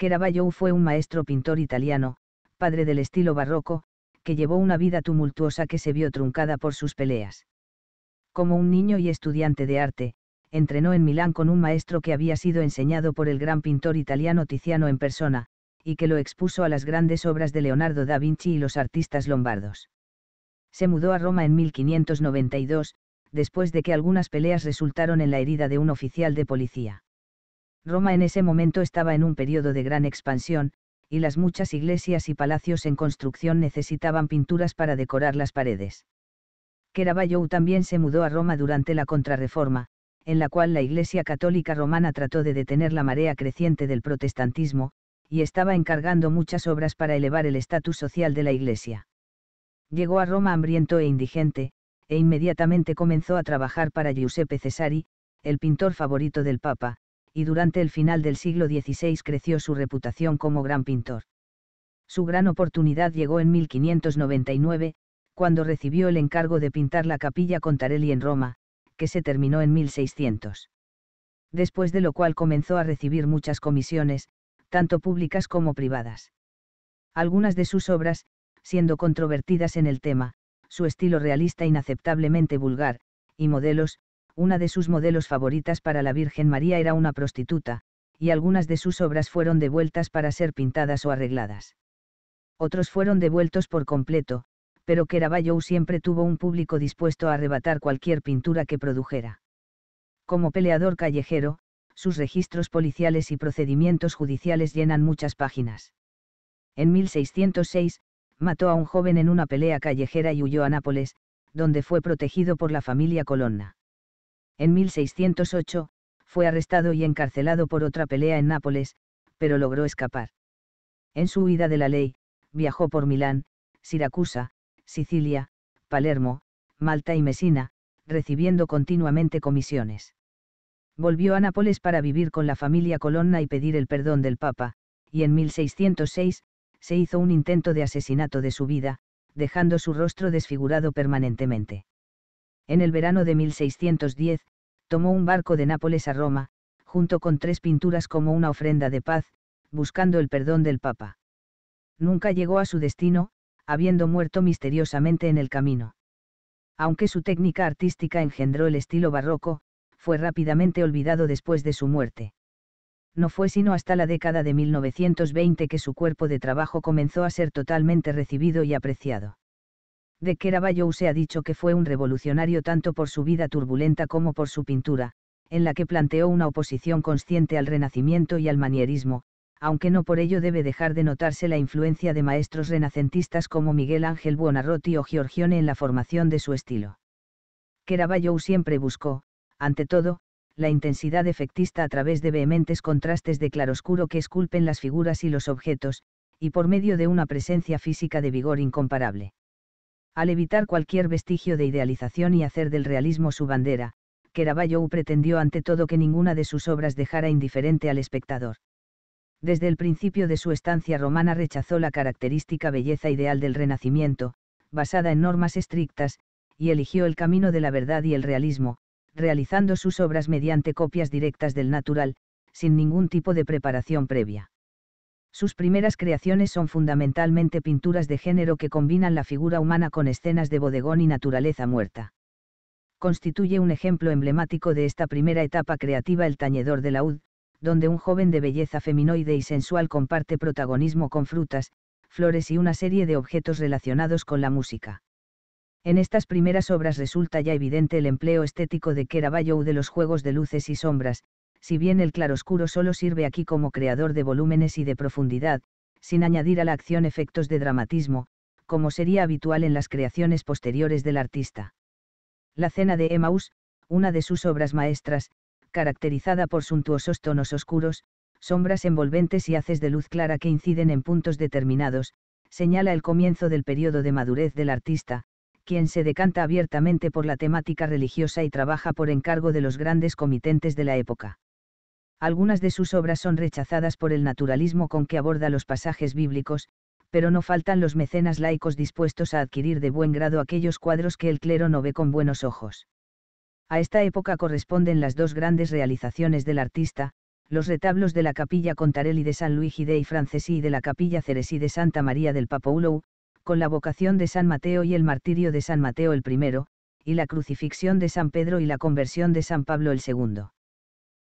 Caravaggio fue un maestro pintor italiano, padre del estilo barroco, que llevó una vida tumultuosa que se vio truncada por sus peleas. Como un niño y estudiante de arte, entrenó en Milán con un maestro que había sido enseñado por el gran pintor italiano Tiziano en persona, y que lo expuso a las grandes obras de Leonardo da Vinci y los artistas lombardos. Se mudó a Roma en 1592, después de que algunas peleas resultaron en la herida de un oficial de policía. Roma en ese momento estaba en un periodo de gran expansión, y las muchas iglesias y palacios en construcción necesitaban pinturas para decorar las paredes. Caravaggio también se mudó a Roma durante la Contrarreforma, en la cual la Iglesia Católica Romana trató de detener la marea creciente del protestantismo, y estaba encargando muchas obras para elevar el estatus social de la Iglesia. Llegó a Roma hambriento e indigente, e inmediatamente comenzó a trabajar para Giuseppe Cesari, el pintor favorito del Papa, y durante el final del siglo XVI creció su reputación como gran pintor. Su gran oportunidad llegó en 1599, cuando recibió el encargo de pintar la capilla Contarelli en Roma, que se terminó en 1600. Después de lo cual comenzó a recibir muchas comisiones, tanto públicas como privadas. Algunas de sus obras, siendo controvertidas en el tema, su estilo realista inaceptablemente vulgar, y modelos, una de sus modelos favoritas para la Virgen María era una prostituta, y algunas de sus obras fueron devueltas para ser pintadas o arregladas. Otros fueron devueltos por completo, pero Caravaggio siempre tuvo un público dispuesto a arrebatar cualquier pintura que produjera. Como peleador callejero, sus registros policiales y procedimientos judiciales llenan muchas páginas. En 1606, mató a un joven en una pelea callejera y huyó a Nápoles, donde fue protegido por la familia Colonna. En 1608, fue arrestado y encarcelado por otra pelea en Nápoles, pero logró escapar. En su huida de la ley, viajó por Milán, Siracusa, Sicilia, Palermo, Malta y Mesina, recibiendo continuamente comisiones. Volvió a Nápoles para vivir con la familia Colonna y pedir el perdón del Papa, y en 1606, se hizo un intento de asesinato de su vida, dejando su rostro desfigurado permanentemente en el verano de 1610, tomó un barco de Nápoles a Roma, junto con tres pinturas como una ofrenda de paz, buscando el perdón del Papa. Nunca llegó a su destino, habiendo muerto misteriosamente en el camino. Aunque su técnica artística engendró el estilo barroco, fue rápidamente olvidado después de su muerte. No fue sino hasta la década de 1920 que su cuerpo de trabajo comenzó a ser totalmente recibido y apreciado de Caravaggio se ha dicho que fue un revolucionario tanto por su vida turbulenta como por su pintura, en la que planteó una oposición consciente al renacimiento y al manierismo, aunque no por ello debe dejar de notarse la influencia de maestros renacentistas como Miguel Ángel Buonarroti o Giorgione en la formación de su estilo. Caravaggio siempre buscó, ante todo, la intensidad efectista a través de vehementes contrastes de claroscuro que esculpen las figuras y los objetos, y por medio de una presencia física de vigor incomparable al evitar cualquier vestigio de idealización y hacer del realismo su bandera, Caravaggio pretendió ante todo que ninguna de sus obras dejara indiferente al espectador. Desde el principio de su estancia romana rechazó la característica belleza ideal del Renacimiento, basada en normas estrictas, y eligió el camino de la verdad y el realismo, realizando sus obras mediante copias directas del natural, sin ningún tipo de preparación previa. Sus primeras creaciones son fundamentalmente pinturas de género que combinan la figura humana con escenas de bodegón y naturaleza muerta. Constituye un ejemplo emblemático de esta primera etapa creativa El Tañedor de Laúd, donde un joven de belleza feminoide y sensual comparte protagonismo con frutas, flores y una serie de objetos relacionados con la música. En estas primeras obras resulta ya evidente el empleo estético de Caravaggio de los juegos de luces y sombras, si bien el claroscuro solo sirve aquí como creador de volúmenes y de profundidad, sin añadir a la acción efectos de dramatismo, como sería habitual en las creaciones posteriores del artista. La cena de Emmaus, una de sus obras maestras, caracterizada por suntuosos tonos oscuros, sombras envolventes y haces de luz clara que inciden en puntos determinados, señala el comienzo del periodo de madurez del artista, quien se decanta abiertamente por la temática religiosa y trabaja por encargo de los grandes comitentes de la época. Algunas de sus obras son rechazadas por el naturalismo con que aborda los pasajes bíblicos, pero no faltan los mecenas laicos dispuestos a adquirir de buen grado aquellos cuadros que el clero no ve con buenos ojos. A esta época corresponden las dos grandes realizaciones del artista, los retablos de la capilla Contarelli de San Luigi dei Francesi y de la capilla Ceresi de Santa María del Papoulou, con la vocación de San Mateo y el martirio de San Mateo el primero, y la crucifixión de San Pedro y la conversión de San Pablo el segundo.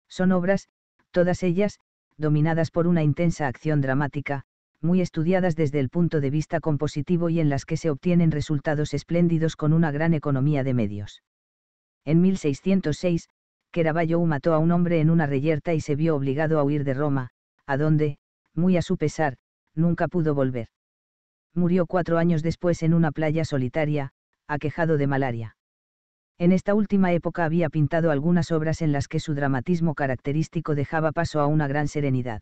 Son obras, todas ellas, dominadas por una intensa acción dramática, muy estudiadas desde el punto de vista compositivo y en las que se obtienen resultados espléndidos con una gran economía de medios. En 1606, Caravaggio mató a un hombre en una reyerta y se vio obligado a huir de Roma, a donde, muy a su pesar, nunca pudo volver. Murió cuatro años después en una playa solitaria, aquejado de malaria. En esta última época había pintado algunas obras en las que su dramatismo característico dejaba paso a una gran serenidad.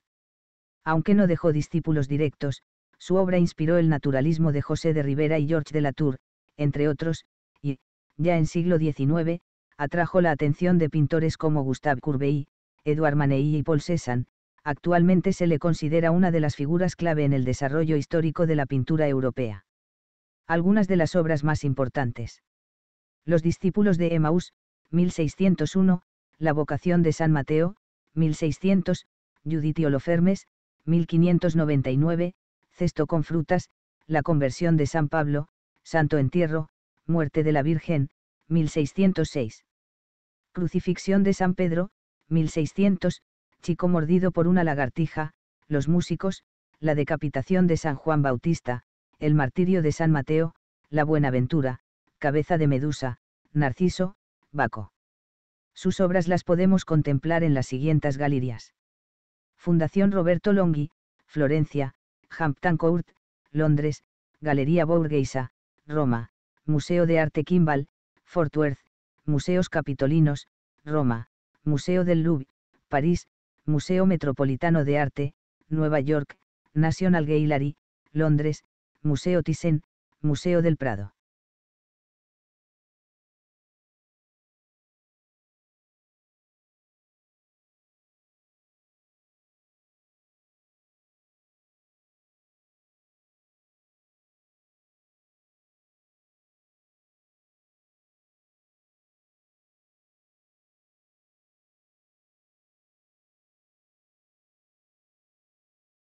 Aunque no dejó discípulos directos, su obra inspiró el naturalismo de José de Rivera y George de Latour, entre otros, y, ya en siglo XIX, atrajo la atención de pintores como Gustave Courbet, Edouard Manet y Paul Cézanne, actualmente se le considera una de las figuras clave en el desarrollo histórico de la pintura europea. Algunas de las obras más importantes los discípulos de Emaús, 1601, La vocación de San Mateo, 1600, Judith y 1599, Cesto con frutas, La conversión de San Pablo, Santo entierro, Muerte de la Virgen, 1606. Crucifixión de San Pedro, 1600, Chico mordido por una lagartija, Los músicos, La decapitación de San Juan Bautista, El martirio de San Mateo, La buenaventura, Cabeza de Medusa, Narciso, Baco. Sus obras las podemos contemplar en las siguientes galerías. Fundación Roberto Longhi, Florencia, Hampton Court, Londres, Galería Borghese, Roma, Museo de Arte Kimball, Fort Worth, Museos Capitolinos, Roma, Museo del Louvre, París, Museo Metropolitano de Arte, Nueva York, National Gallery, Londres, Museo Thyssen, Museo del Prado.